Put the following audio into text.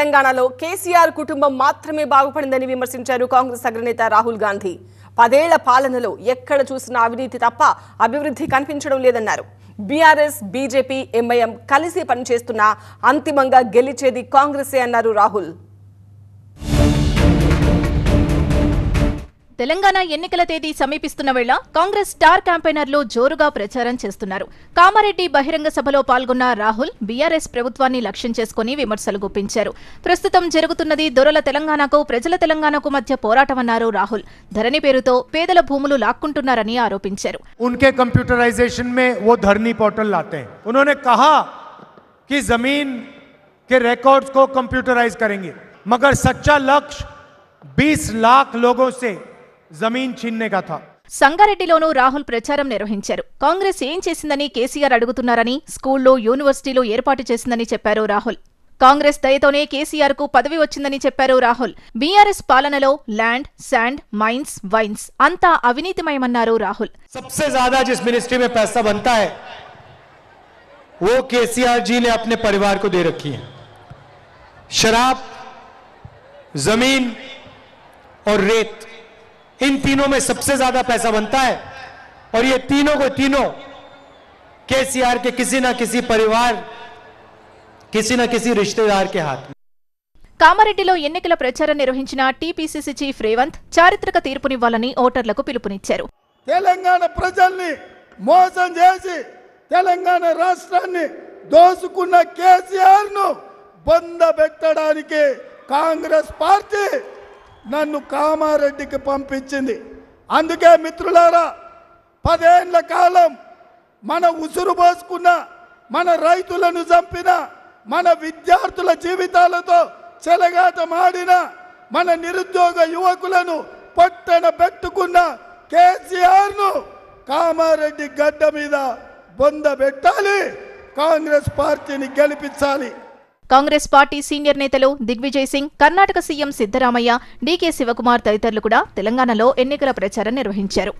తెలంగాణలో కేసీఆర్ కుటుంబం మాత్రమే బాగుపడిందని విమర్శించారు కాంగ్రెస్ అగ్రనేత రాహుల్ గాంధీ పదేళ్ల పాలనలో ఎక్కడ చూసిన అవినీతి తప్ప అభివృద్ధి కనిపించడం లేదన్నారు బీఆర్ఎస్ బీజేపీ ఎంఐఎం కలిసి పనిచేస్తున్నా అంతిమంగా గెలిచేది కాంగ్రెసే అన్నారు రాహుల్ తెలంగాణ ఎన్నికల తేదీ సమీపిస్తున్న వేళ కాంగ్రెస్ స్టార్ క్యాంపెయినర్లు జోరుగా ప్రచారం చేస్తున్నారు కామారెడ్డి బహిరంగ సభలో పాల్గొన్న రాహుల్ బీఆర్ఎస్ ప్రభుత్వాన్ని లక్ష్యం చేసుకుని విమర్శలు గుప్పించారు ప్రస్తుతం జరుగుతున్నది దొరల తెలంగాణకు ప్రజల తెలంగాణకు మధ్య పోరాటమన్నారు రాహుల్ ధరణి పేరుతో పేదల భూములు లాక్కుంటున్నారని ఆరోపించారు మగర్ కంప్యూటరైజేషన్ మే ధరణి పోర్టల్ లాతే 20 జమీన్ చిన్నే కథ సంగారెడ్డిలోనూ రాహుల్ ప్రచారం నిర్వహించారు కాంగ్రెస్ ఏం చేసిందని కేసీఆర్ అడుగుతున్నారని స్కూల్లో యూనివర్సిటీలో ఏర్పాటు చేసిందని చెప్పారు రాహుల్ కాంగ్రెస్ దయతోనే కేసీఆర్ కు పదవి వచ్చిందని చెప్పారు రాహుల్ బీఆర్ఎస్ పాలనలో ల్యాండ్ శాండ్ మైన్స్ వైన్స్ అంతా అవినీతిమయమన్నారు రాహుల్ सबसे ज्यादा जिस मिनिस्ट्री में पैसा बनता है वो केसीआर जी ने अपने परिवार को दे रखी है शराब जमीन और रेत इन तीनों में सबसे ज्यादा पैसा बनता है और ये तीनों को तीनों केसीआर के किसी ना किसी परिवार किसी ना किसी रिश्तेदार के हाथ कामారెడ్డిలో ఎన్నికల ప్రచారం నిర్వహించిన టీపీసీసీ చీఫ్ రేవంత్ చారిత్రక తీర్పుని ఇవ్వాలని ఓటర్లకు పిలుపునిచ్చారు తెలంగాణ ప్రజల్ని మోసం చేసి తెలంగాణ రాష్ట్రాన్ని దోచుకున్న కేసీఆర్ను బందబెట్టడానికి కాంగ్రెస్ పార్టీ నన్ను కామారెడ్డికి పంపించింది అందుకే మిత్రులారా పదేళ్ల కాలం మన ఉసురు పోసుకున్న మన రైతులను చంపిన మన విద్యార్థుల జీవితాలతో చెలగాటమాడిన మన నిరుద్యోగ యువకులను పట్టణ పెట్టుకున్న కేసీఆర్ను కామారెడ్డి గడ్డ మీద బొంద పెట్టాలి కాంగ్రెస్ పార్టీని గెలిపించాలి కాంగ్రెస్ పార్టీ సీనియర్ నేతలు దిగ్విజయ్ సింగ్ కర్ణాటక సీఎం సిద్దరామయ్య డీకే శివకుమార్ తదితరులు కూడా తెలంగాణలో ఎన్నికల ప్రచారం నిర్వహించారు